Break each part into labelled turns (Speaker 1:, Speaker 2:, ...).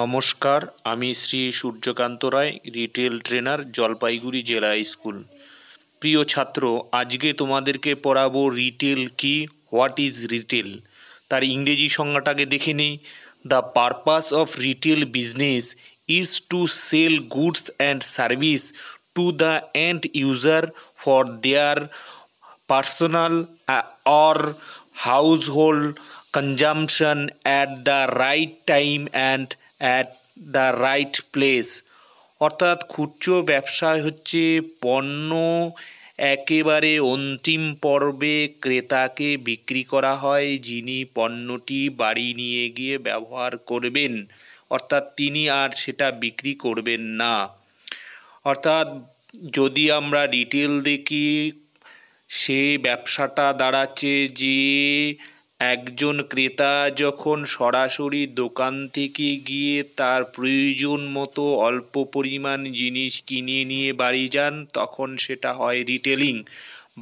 Speaker 1: নমস্কার আমি Shri Suryakanta Roy retail trainer Jalpaiguri জেলা স্কুল প্রিয় ছাত্র আজকে তোমাদেরকে পড়াবো রিটেল কি হোয়াট ইজ রিটেল তার ইংরেজি সংজ্ঞাটাকে দেখে নিই the purpose of retail business is to sell goods and service to the end user for their personal or household consumption at the right time and at the right place অর্থাৎ খুচরো ব্যবসায় হচ্ছে পণ্য একেবারে অন্তিম পর্বে ক্রেতাকে বিক্রি করা হয় যিনি পণ্যটি বাড়ি নিয়ে গিয়ে ব্যবহার করবেন অর্থাৎ তিনি আর সেটা বিক্রি করবেন না অর্থাৎ যদি আমরা ডিটেল দেখি সে ব্যবসাটা দাঁড়াচ্ছে যে একজন ক্রেতা যখন সরাসরি দোকান থেকে গিয়ে তার প্রয়োজন মতো অল্প পরিমাণ জিনিস কিনে নিয়ে বাড়ি যান তখন সেটা হয় রিটেলিং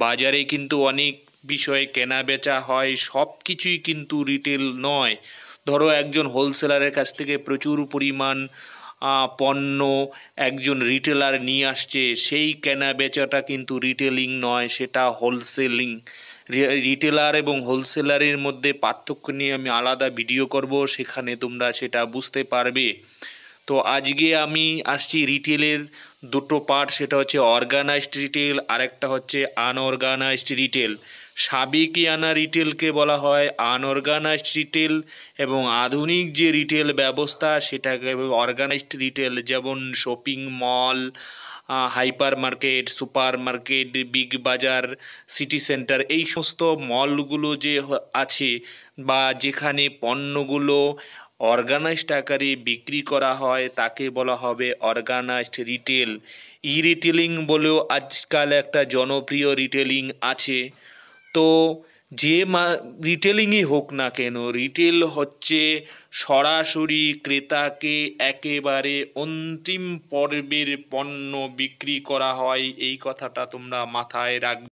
Speaker 1: বাজারে কিন্তু অনেক বিষয়ে কেনা বেচা হয় সব কিছুই কিন্তু রিটেল নয় ধরো একজন হোলসেলারের কাছ থেকে প্রচুর পরিমাণ পণ্য একজন রিটেলার নিয়ে আসছে সেই কেনা বেচাটা কিন্তু রিটেলিং নয় সেটা হোলসেলিং রিটেলার এবং হোলসেলারের মধ্যে পার্থক্য নিয়ে আমি আলাদা ভিডিও করব সেখানে তোমরা সেটা বুঝতে পারবে তো আজকে আমি আসছি রিটেলের দুটো পার্ট সেটা হচ্ছে অর্গানাইজড রিটেল আরেকটা হচ্ছে আনঅর্গানাইজড রিটেল সাবেকিয়ানা রিটেলকে বলা হয় আনঅর্গানাইজড রিটেল এবং আধুনিক যে রিটেল ব্যবস্থা সেটাকে অর্গানাইজড রিটেল যেমন shopping mall hypermarket supermarket Big Bazaar city centre এই সমস্ত মলগুলো যে আছে বা যেখানে পণ্যগুলো অর্গানাইজড আকারে বিক্রি করা হয় তাকে বলা হবে অর্গানাইজড রিটেল ই রিটেলিং বলেও আজকাল একটা জনপ্রিয় রিটেলিং আছে তো যে মা রিটেলিংই হোক না কেন রিটেল হচ্ছে সরাসরি ক্রেতাকে একেবারে অন্তিম পর্বের পণ্য বিক্রি করা হয় এই কথাটা তোমরা মাথায় রাখবে